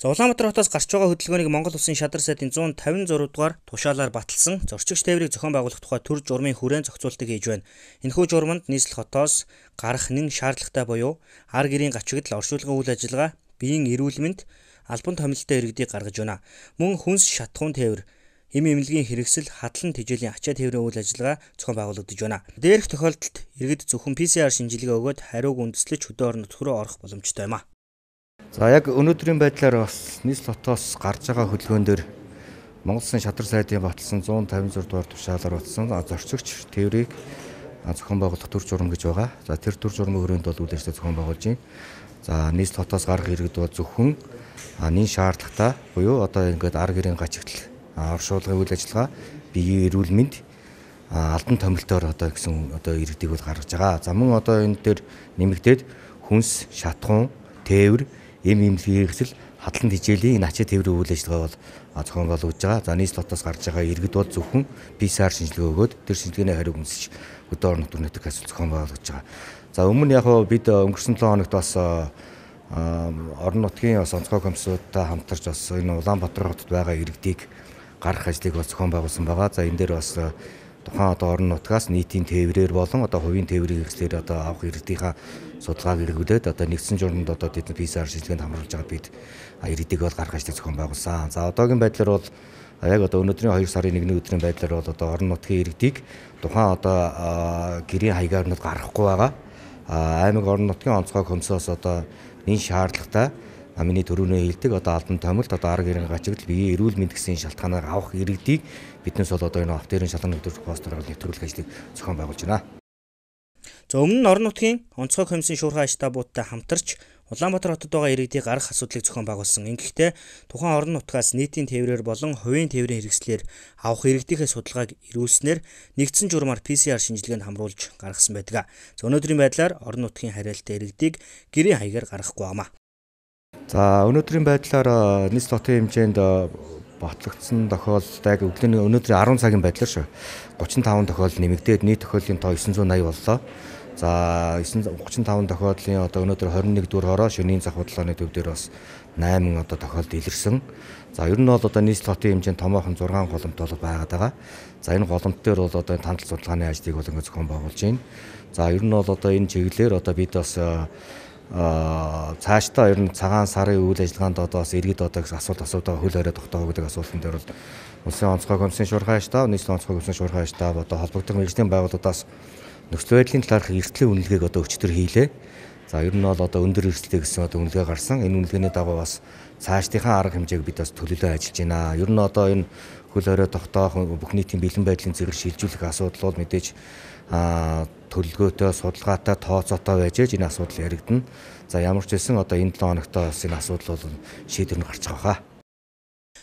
За Улаанбаатар хотоос гарч байгаа хөдөлгөөнийг Монгол Улсын шадар сайдын 156 дугаар тушаалаар баталсан зорчигч тээврийг зохион байгуулах тухай төр журмын хүрээн зохицуултыг хийж байна. Энэхүү журманд нийслэл хотоос гарах нэн шаардлагатай буюу ар гэрийн гачигдал оршуулгын үйл ажиллагаа, биеийн эрүүл мэнд, албан томилолтой иргэдийг гаргаж байна. Мөн хүнс шатхуун тээвэр эм эмнэлгийн хэрэгсэл хадлан тэжээлийн ачаа тээврийн үйл ажиллагаа зохион байгуулагдаж байна. Дээрх тохиолдолд иргэд зөвхөн PCR шинжилгээ өгөөд хариуг үндэслэж хөдөө орон нутг руу орох боломжтой юм а. За яг өнөөдрийн байдлаар бас нийс лотоос гарч байгаа хөдөлгөөн дээр Монгол Улсын шатар сайдын батлсан 156 дугаар тушаалаар батсан зорчигч тэврийг зохион байгуулах төр журам гэж байгаа. За тэр төр журмын хүрээнд бол үйл ажиллагаа зохион байгуулж байна. За нийс лотоос гарах иргэд бол зөвхөн нин шаардлагатай буюу одоо ингээд ар гэрийн гачигдл оршуулгын үйл ажиллагаа биеийн эрүүл мэнд алдан томилтоор одоо гэсэн одоо иргэдэг бол гаргаж байгаа. За мөн одоо энэ дээр нэмэгдээд хүнс, шатхуун, тээвэр им имлэгсэл хадлан хичээлийн энэ ачаа тээврийн үйл ажиллагаа бол зохион болгож байгаа. За нийслэлтоос гарч байгаа иргэд бол зөвхөн PCR шинжилгээ өгөөд тэр шинжилгээний хариу үнсэж өдөө орон нутгийн нутаг асуулт зохион болгож байгаа. За өмнө нь яг бид өнгөрсөн 7 хоногт бас орон нутгийн бас онцгой комиссуудтай хамтарч бас энэ Улаанбаатар хотод байгаа иргэдийг гарах ажлыг бол зохион байгуулсан байгаа. За энэ дээр бас тухайн одоо орон нутгаас нийтийн тээврээр болон одоо хувийн тээврийн хэрэгслээр одоо авах иргэдийнхаа судалгааг эргүүлээд одоо нэгдсэн журманд одоо тэд PCR шинжилгээнд хамруулж байгаа бид иргэдэг бол гарах ажлыг зохион байгуулсан. За одоогийн байдлаар бол яг одоо өнөөдрийн 2 сарын 1-ний өдрийн байдлаар бол одоо орон нутгийн иргэдийг тухайн одоо гэрийн хаягаар нь гаргахгүй байгаа. Аймаг орон нутгийн онцгой хөмсөөс одоо энэ шаардлагатай миний төрөөнөө хилдэг одоо албан томилт одоо арга гэрэн гачигдл бие эрүүл мэнд гэсэн шалтгаанаар авах иргэдийг биднээс бол одоо энэ автоэрийн шалганы өдрөх хоос даргал нэвтрүүлэх ажлыг зохион байгуулж байна. За өмнө нь орон нутгийн онцгой хэмсийн шуурхай аж табуудтай хамтарч Улаанбаатар хотод байгаа иргэдийг гарах асуудлыг зохион байгуулсан. Ингэхдээ тухайн орон нутгаас нийтийн тээврээр болон хувийн тээврийн хэрэгслээр авах иргэдийнхээ судалгааг эрүүлснээр нэгдсэн журмаар PCR шинжилгээнд хамруулж гаргасан байдаг. За өнөөдрийн байдлаар орон нутгийн хариалт иргэдийг гэрээ хаягаар гаргахгүй байна. За өнөөдрийн байдлаар нийс дотын хэмжээнд батлагдсан тохиолдлыг өглөөний өнөөдрийн 10 цагийн байдлаар шүү. 35 тохиолдол нэмэгдээд нийт тохиолдлын тоо 980 боллоо. За 935 тохиолдлын одоо өнөөдөр 21 дүгээр хороо шөнийн зах бодлооны төв дээр бас 8 одоо тохиолдол илэрсэн. За ер нь бол одоо нийслэл хотын хэмжээнд томоохон 6 голомт бол байгаад байгаа. За энэ голомт дээр бол одоо тантал судалгааны ажлыг бол ингээ зөвхөн байгуулж байна. За ер нь бол одоо энэ чиглэлээр одоо бид бас Э, цаашдаа ер нь цагаан сарын үйл ажиллагаанд одоо бас иргэд одоо асуулт асуудаг хөл хориод тогтоох гэдэг асуултан дээр бол Улсын онцгой комиссын шуурхай штаб, нийслэлийн онцгой комиссын шуурхай штаб одоо холбогдох мэрэгжлийн байгууллагаас нөхцөл байдлын талаарх эрсдлийн үнэлгээг одоо өчтөр хийлээ. За ер нь бол одоо өндөр эрсдэлтэй гэсэн одоо үнэлгээ гарсан. Энэ үнэлгээний дагуу бас цаашдынхаа арга хэмжээг бид бас төлөвлөө ажиллаж байна. Ер нь одоо энэ хөл хориод тогтоох бүх нийтийн бэлэн байдлын зэрэг шилжүүлэх асуудал бол мэдээж аа төлөвлөгөөтэй, судалгаатай, тооцоотой байж ээж энэ асуудал яригдана. За ямар ч хэлсэн одоо энэ 7 хоногтой бас энэ асуудал бол шийдвэр нь гарч байгаа хаа.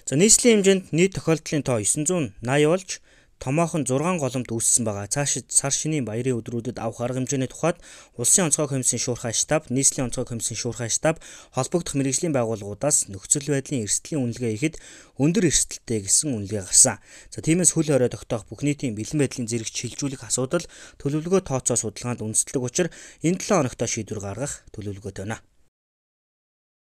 За нийслэлийн хэмжээнд нийт тохиолдлын тоо 980 болж томоохон 6 голомт үүссэн байгаа. Цаашид сар шинийн баярын өдрүүдэд авах арга хэмжээний тухайд Улсын онцгой комиссын шуурхай штаб, нийслэлийн онцгой комиссын шуурхай штаб холбогдох мэрэгжлийн байгууллагуудаас нөхцөл байдлын эрсдлийн үнэлгээ ихэд өндөр эрсдэлтэй гэсэн үнэлгээ гарсан. За тиймээс хөл хорой тогтоох бүх нийтийн бэлэн байдлын зэрэг шилжүүлэх асуудал төлөвлөгөө тооцоо судалгаанд үндэслэдэг учраас энэ 7 хоногтой шийдвэр гаргах төлөвлөгөөтэй байна.